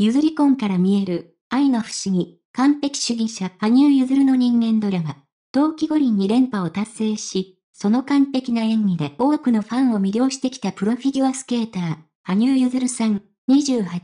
譲り婚から見える、愛の不思議、完璧主義者、羽生ずるの人間ドラマ。冬季五輪に連覇を達成し、その完璧な演技で多くのファンを魅了してきたプロフィギュアスケーター、羽生ずるさん、28。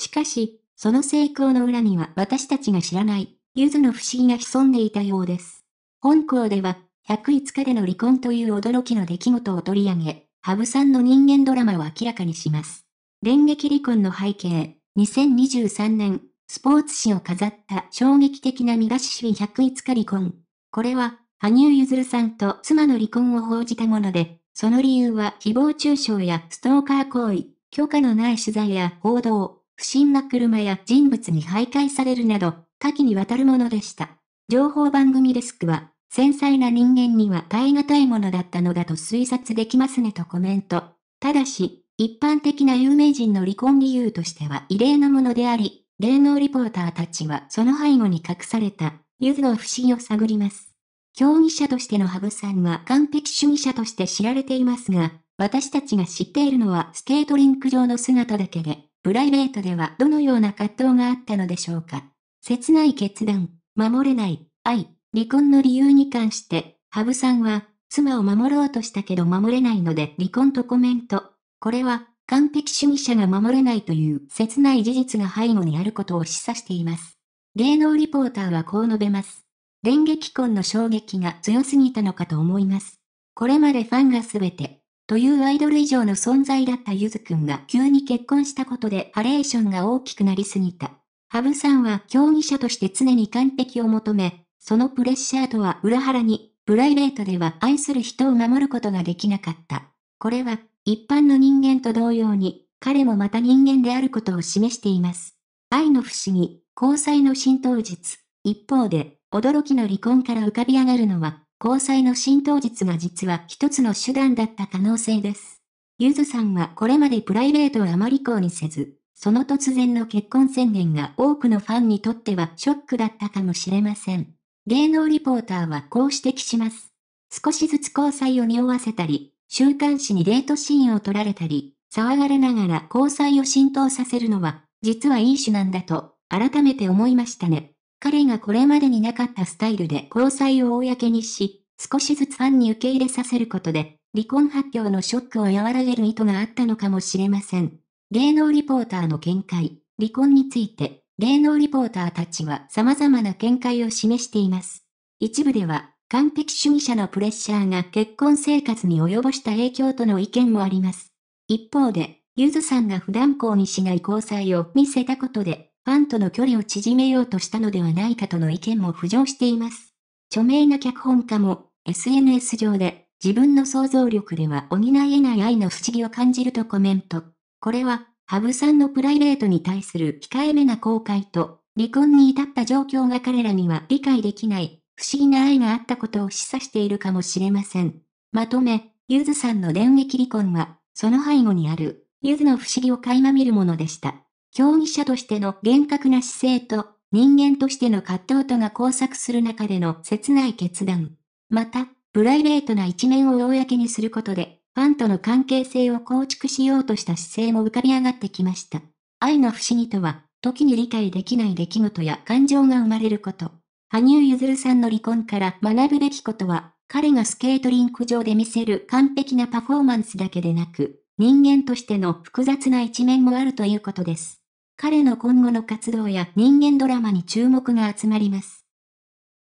しかし、その成功の裏には私たちが知らない、ゆずの不思議が潜んでいたようです。本校では、105日での離婚という驚きの出来事を取り上げ、羽生さんの人間ドラマを明らかにします。電撃離婚の背景、2023年、スポーツ紙を飾った衝撃的な見出し105日離婚。これは、羽生結弦さんと妻の離婚を報じたもので、その理由は誹謗中傷やストーカー行為、許可のない取材や報道、不審な車や人物に徘徊されるなど、多岐にわたるものでした。情報番組デスクは、繊細な人間には耐え難いものだったのだと推察できますねとコメント。ただし、一般的な有名人の離婚理由としては異例なものであり、芸能リポーターたちはその背後に隠された、ゆずの不思議を探ります。競技者としての羽生さんは完璧主義者として知られていますが、私たちが知っているのはスケートリンク上の姿だけで、プライベートではどのような葛藤があったのでしょうか。切ない決断、守れない、愛、離婚の理由に関して、羽生さんは、妻を守ろうとしたけど守れないので離婚とコメント。これは、完璧主義者が守れないという切ない事実が背後にあることを示唆しています。芸能リポーターはこう述べます。電撃婚の衝撃が強すぎたのかと思います。これまでファンが全て、というアイドル以上の存在だったゆずくんが急に結婚したことでハレーションが大きくなりすぎた。ハブさんは競技者として常に完璧を求め、そのプレッシャーとは裏腹に、プライベートでは愛する人を守ることができなかった。これは一般の人間と同様に、彼もまた人間であることを示しています。愛の不思議、交際の浸透術。一方で、驚きの離婚から浮かび上がるのは、交際の浸透術が実は一つの手段だった可能性です。ゆずさんはこれまでプライベートをあまりこうにせず、その突然の結婚宣言が多くのファンにとってはショックだったかもしれません。芸能リポーターはこう指摘します。少しずつ交際を匂わせたり、週刊誌にデートシーンを撮られたり、騒がれながら交際を浸透させるのは、実はいい種なんだと、改めて思いましたね。彼がこれまでになかったスタイルで交際を公にし、少しずつファンに受け入れさせることで、離婚発表のショックを和らげる意図があったのかもしれません。芸能リポーターの見解、離婚について、芸能リポーターたちは様々な見解を示しています。一部では、完璧主義者のプレッシャーが結婚生活に及ぼした影響との意見もあります。一方で、ゆずさんが普段こうにしない交際を見せたことで、ファンとの距離を縮めようとしたのではないかとの意見も浮上しています。著名な脚本家も、SNS 上で、自分の想像力では補えない愛の不思議を感じるとコメント。これは、羽生さんのプライベートに対する控えめな公開と、離婚に至った状況が彼らには理解できない不思議な愛があったことを示唆しているかもしれません。まとめ、ゆずさんの電撃離婚は、その背後にある、ゆずの不思議を垣間見るものでした。競技者としての厳格な姿勢と、人間としての葛藤とが交錯する中での切ない決断。また、プライベートな一面を公にすることで、ファンとの関係性を構築しようとした姿勢も浮かび上がってきました。愛の不思議とは、時に理解できない出来事や感情が生まれること。羽生結弦さんの離婚から学ぶべきことは、彼がスケートリンク上で見せる完璧なパフォーマンスだけでなく、人間としての複雑な一面もあるということです。彼の今後の活動や人間ドラマに注目が集まります。